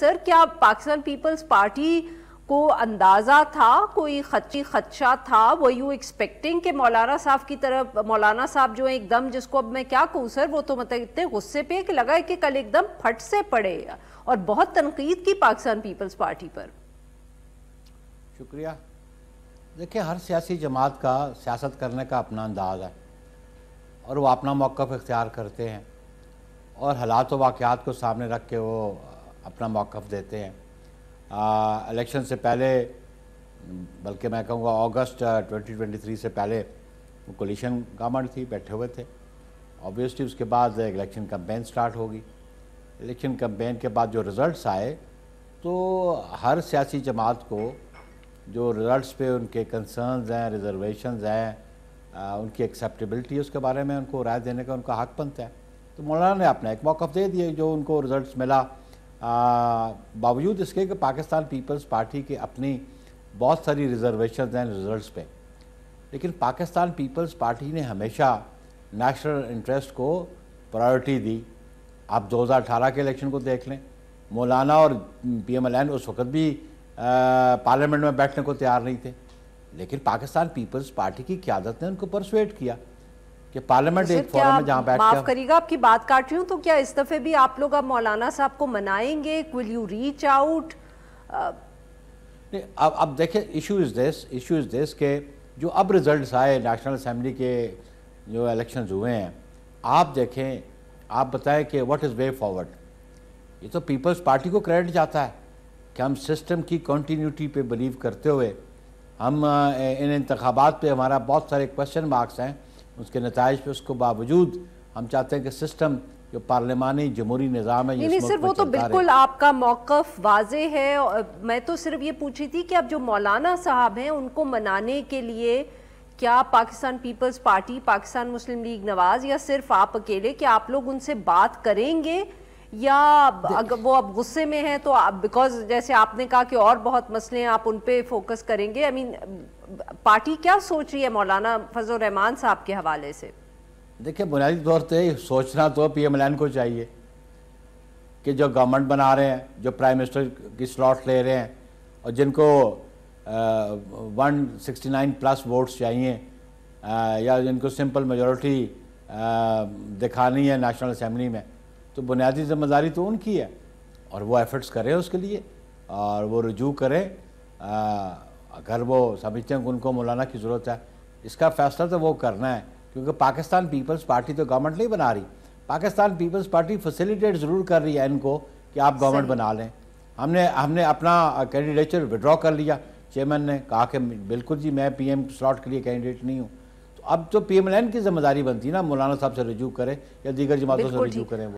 sir क्या Pakistan Peoples party को अंदाज़ा था कोई खच्ची खदशा था वो यू एक्सपेक्टिंग के मौलाना साहब की तरफ मौलाना साहब जो है एकदम जिसको अब मैं क्या कहूँ सर वो तो मतलब इतने गुस्से पे कि लगा कि कल एकदम फट से पड़े और बहुत तनकीद की पाकिस्तान पीपल्स पार्टी पर शुक्रिया देखिए हर सियासी जमात का सियासत करने का अपना अंदाज है और वो अपना मौक़ इख्तियार करते हैं और हालात वाक़ को सामने रख के वो अपना मौक़ देते हैं इलेक्शन से पहले बल्कि मैं कहूँगा अगस्त 2023 से पहले वो कोलिशन गवर्नमेंट थी बैठे हुए थे ऑब्वियसली उसके बाद इलेक्शन कम्पेन स्टार्ट होगी इलेक्शन कम्पेन के बाद जो रिज़ल्ट आए तो हर सियासी जमात को जो रिज़ल्ट पे उनके कंसर्न हैं रिजर्वेशन हैं उनकी एक्सेप्टेबिलिटी उसके बारे में उनको राय देने का उनका हक बनता है तो मौलाना ने अपना एक मौक़ दे दिया जो उनको रिज़ल्ट मिला बावजूद इसके कि पाकिस्तान पीपल्स पार्टी के अपने बहुत सारी रिजर्वेशन हैं रिजल्ट्स पे लेकिन पाकिस्तान पीपल्स पार्टी ने हमेशा नेशनल इंटरेस्ट को प्रायोरिटी दी आप 2018 के इलेक्शन को देख लें मौलाना और पी एम एल उस वक्त भी पार्लियामेंट में बैठने को तैयार नहीं थे लेकिन पाकिस्तान पीपल्स पार्टी की क्यादत ने उनको परसुएट किया कि पार्लियामेंट तो एक फोरम में जहाँ बैठ माफ करिएगा आपकी बात काट रही हूँ तो क्या इस दफ़े भी आप लोग अब मौलाना साहब को मनाएंगे विल यू रीच आउट अब अब देखिए issue is this issue is this के जो अब रिज़ल्ट आए नेशनल असम्बली के जो इलेक्शंस हुए हैं आप देखें आप बताएं कि व्हाट इज़ वे फॉरवर्ड ये तो पीपल्स पार्टी को क्रेडिट जाता है कि हम सिस्टम की कंटिन्यूटी पे बिलीव करते हुए हम इन इंतबात पे हमारा बहुत सारे क्वेश्चन मार्क्स हैं उसके नतज पे उसको बावजूद हम चाहते हैं कि सिस्टम जो पार्लियामानी जमहूरी निज़ाम है नहीं सर वो तो बिल्कुल आपका मौक़ वाज है मैं तो सिर्फ ये पूछी थी कि अब जो मौलाना साहब हैं उनको मनाने के लिए क्या पाकिस्तान पीपल्स पार्टी पाकिस्तान मुस्लिम लीग नवाज या सिर्फ आप अकेले कि आप लोग उनसे बात करेंगे या अगर वो अब गुस्से में है तो बिकॉज जैसे आपने कहा कि और बहुत मसले हैं आप उन पर फोकस करेंगे I I mean mean, party क्या सोच रही है मौलाना फजल रहमान साहब के हवाले से देखिए बुनियादी तौर पर सोचना तो पी एम को चाहिए कि जो गवर्नमेंट बना रहे हैं जो प्राइम मिनिस्टर की स्लॉट ले रहे हैं और जिनको one sixty nine plus votes चाहिए आ, या जिनको सिंपल मेजोरिटी दिखानी है नेशनल असम्बली में तो बुनियादी जिम्मेदारी तो उनकी है और वो एफर्ट्स करें उसके लिए और वो रजू करें अगर वो समझते हैं कि उनको मौलाना की ज़रूरत है इसका फैसला तो वो करना है क्योंकि पाकिस्तान पीपल्स पार्टी तो गवर्नमेंट नहीं बना रही पाकिस्तान पीपल्स पार्टी फैसिलिटेट ज़रूर कर रही है इनको कि आप गवर्नमेंट बना लें हमने हमने अपना कैंडिडेचर विड्रॉ कर लिया चेयरमैन ने कहा कि बिल्कुल जी मैं पीएम स्लॉट के लिए कैंडिडेट नहीं हूँ तो अब तो पीएमएलएन की जिम्मेदारी बनती है ना मौलाना साहब से रजू करें या दीगर जमातों से रजू करें